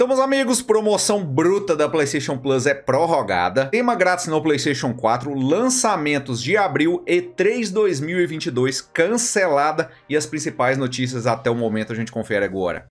Então, meus amigos, promoção bruta da PlayStation Plus é prorrogada. Tema grátis no PlayStation 4, lançamentos de abril e 3 2022 cancelada e as principais notícias até o momento a gente confere agora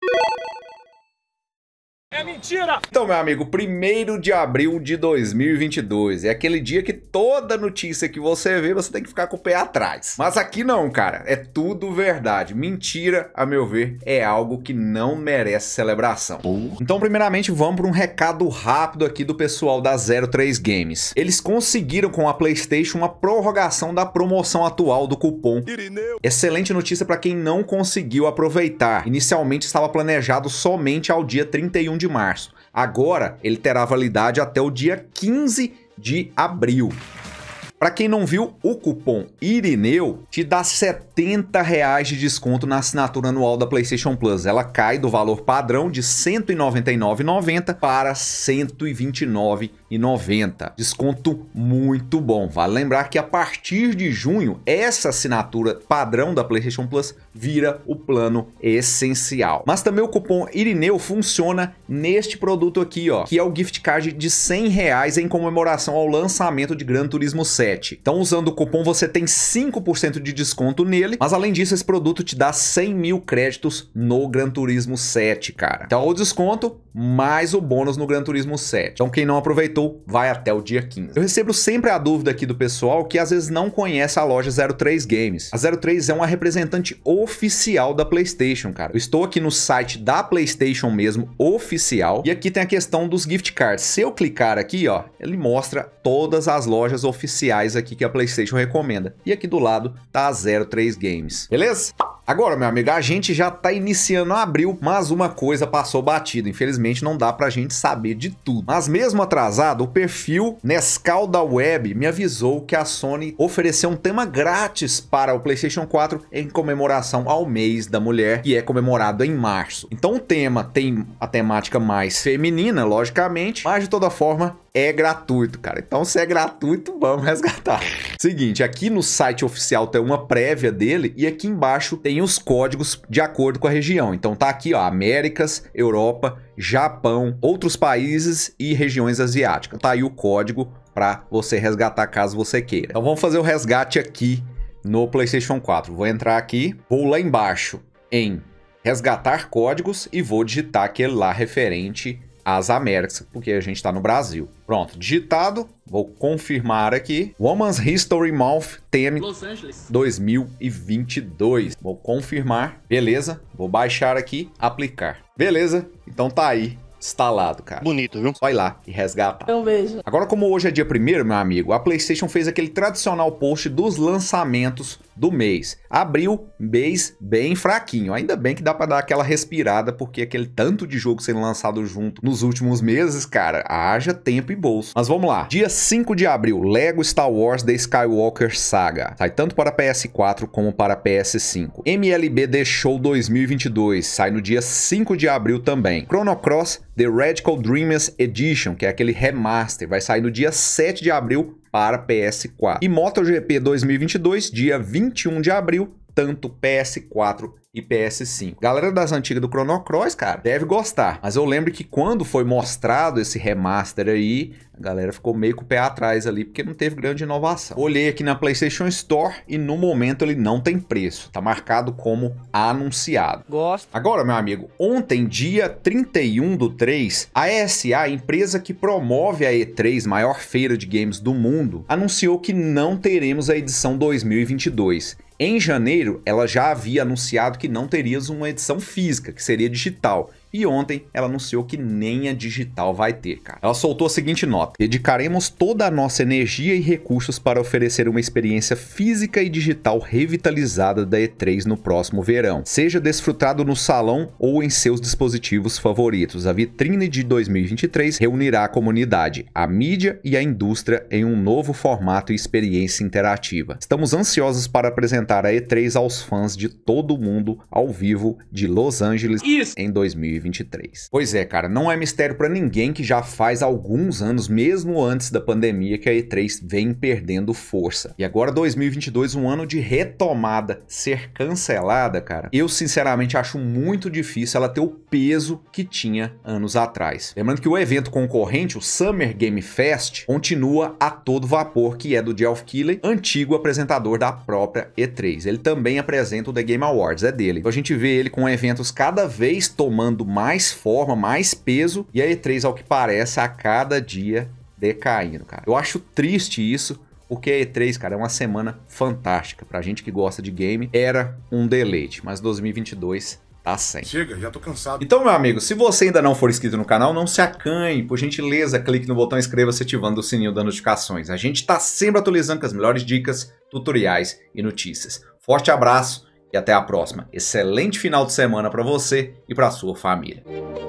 mentira! Então, meu amigo, 1 de abril de 2022 é aquele dia que toda notícia que você vê, você tem que ficar com o pé atrás. Mas aqui não, cara, é tudo verdade. Mentira, a meu ver, é algo que não merece celebração. Então, primeiramente, vamos para um recado rápido aqui do pessoal da 03 Games. Eles conseguiram com a PlayStation uma prorrogação da promoção atual do cupom. Irineu. Excelente notícia para quem não conseguiu aproveitar. Inicialmente estava planejado somente ao dia 31 de março. Agora, ele terá validade até o dia 15 de abril. Para quem não viu, o cupom IRINEU te dá 70 reais de desconto na assinatura anual da PlayStation Plus. Ela cai do valor padrão de R$ 199,90 para R$ 129,90. Desconto muito bom. Vale lembrar que a partir de junho, essa assinatura padrão da PlayStation Plus vira o plano essencial. Mas também o cupom IRINEU funciona neste produto aqui, ó, que é o gift card de R$ 100 reais em comemoração ao lançamento de Gran Turismo 7. 7. Então, usando o cupom, você tem 5% de desconto nele, mas além disso, esse produto te dá 100 mil créditos no Gran Turismo 7, cara. Então, o desconto mais o bônus no Gran Turismo 7. Então quem não aproveitou, vai até o dia 15. Eu recebo sempre a dúvida aqui do pessoal que às vezes não conhece a loja 03 Games. A 03 é uma representante oficial da PlayStation, cara. Eu estou aqui no site da PlayStation mesmo, oficial, e aqui tem a questão dos gift cards. Se eu clicar aqui, ó, ele mostra todas as lojas oficiais aqui que a PlayStation recomenda. E aqui do lado tá a 03 Games. Beleza? Agora, meu amigo, a gente já tá iniciando abril, mas uma coisa passou batida, infelizmente infelizmente não dá pra gente saber de tudo. Mas mesmo atrasado, o perfil Nescau da Web me avisou que a Sony ofereceu um tema grátis para o PlayStation 4 em comemoração ao mês da mulher, que é comemorado em março. Então o tema tem a temática mais feminina, logicamente, mas de toda forma é gratuito, cara. Então, se é gratuito, vamos resgatar. Seguinte, aqui no site oficial tem uma prévia dele e aqui embaixo tem os códigos de acordo com a região. Então, tá aqui, ó, Américas, Europa, Japão, outros países e regiões asiáticas. Tá aí o código para você resgatar caso você queira. Então, vamos fazer o resgate aqui no PlayStation 4. Vou entrar aqui, vou lá embaixo em resgatar códigos e vou digitar aquele lá referente as Américas, porque a gente está no Brasil. Pronto, digitado, vou confirmar aqui. Woman's History Month Theme 2022. Vou confirmar, beleza? Vou baixar aqui, aplicar. Beleza? Então tá aí instalado, cara. Bonito, viu? Vai lá e resgata. Um beijo. Agora, como hoje é dia primeiro, meu amigo, a PlayStation fez aquele tradicional post dos lançamentos do mês. Abril, mês bem fraquinho. Ainda bem que dá para dar aquela respirada, porque aquele tanto de jogo sendo lançado junto nos últimos meses, cara, haja tempo e bolso. Mas vamos lá. Dia 5 de abril, Lego Star Wars The Skywalker Saga. Sai tanto para PS4 como para PS5. MLB The Show 2022 sai no dia 5 de abril também. Chrono Cross The Radical Dreamers Edition, que é aquele remaster, vai sair no dia 7 de abril para PS4. E MotoGP 2022, dia 21 de abril, tanto PS4 e PS5. Galera das antigas do Chrono Cross, cara, deve gostar. Mas eu lembro que quando foi mostrado esse remaster aí, a galera ficou meio com o pé atrás ali, porque não teve grande inovação. Olhei aqui na PlayStation Store e no momento ele não tem preço. Tá marcado como anunciado. Gosto. Agora, meu amigo, ontem, dia 31 do 3, a ESA, a empresa que promove a E3, maior feira de games do mundo, anunciou que não teremos a edição 2022. Em janeiro, ela já havia anunciado que não terias uma edição física, que seria digital. E ontem ela anunciou que nem a digital vai ter, cara. Ela soltou a seguinte nota: dedicaremos toda a nossa energia e recursos para oferecer uma experiência física e digital revitalizada da E3 no próximo verão. Seja desfrutado no salão ou em seus dispositivos favoritos. A vitrine de 2023 reunirá a comunidade, a mídia e a indústria em um novo formato e experiência interativa. Estamos ansiosos para apresentar a E3 aos fãs de todo o mundo ao vivo de Los Angeles Isso. em 2023. 2023. Pois é, cara, não é mistério para ninguém que já faz alguns anos, mesmo antes da pandemia, que a E3 vem perdendo força. E agora 2022, um ano de retomada ser cancelada, cara. Eu sinceramente acho muito difícil ela ter o peso que tinha anos atrás. Lembrando que o evento concorrente, o Summer Game Fest, continua a todo vapor, que é do Geoff Keighley, antigo apresentador da própria E3. Ele também apresenta o The Game Awards, é dele. Então a gente vê ele com eventos cada vez tomando mais forma, mais peso, e a E3, ao que parece, a cada dia decaindo, cara. Eu acho triste isso, porque a E3, cara, é uma semana fantástica. Pra gente que gosta de game, era um deleite, mas 2022 tá sem. Chega, já tô cansado. Então, meu amigo, se você ainda não for inscrito no canal, não se acanhe. Por gentileza, clique no botão inscreva-se ativando o sininho das notificações. A gente tá sempre atualizando com as melhores dicas, tutoriais e notícias. Forte abraço e até a próxima. Excelente final de semana para você e para sua família.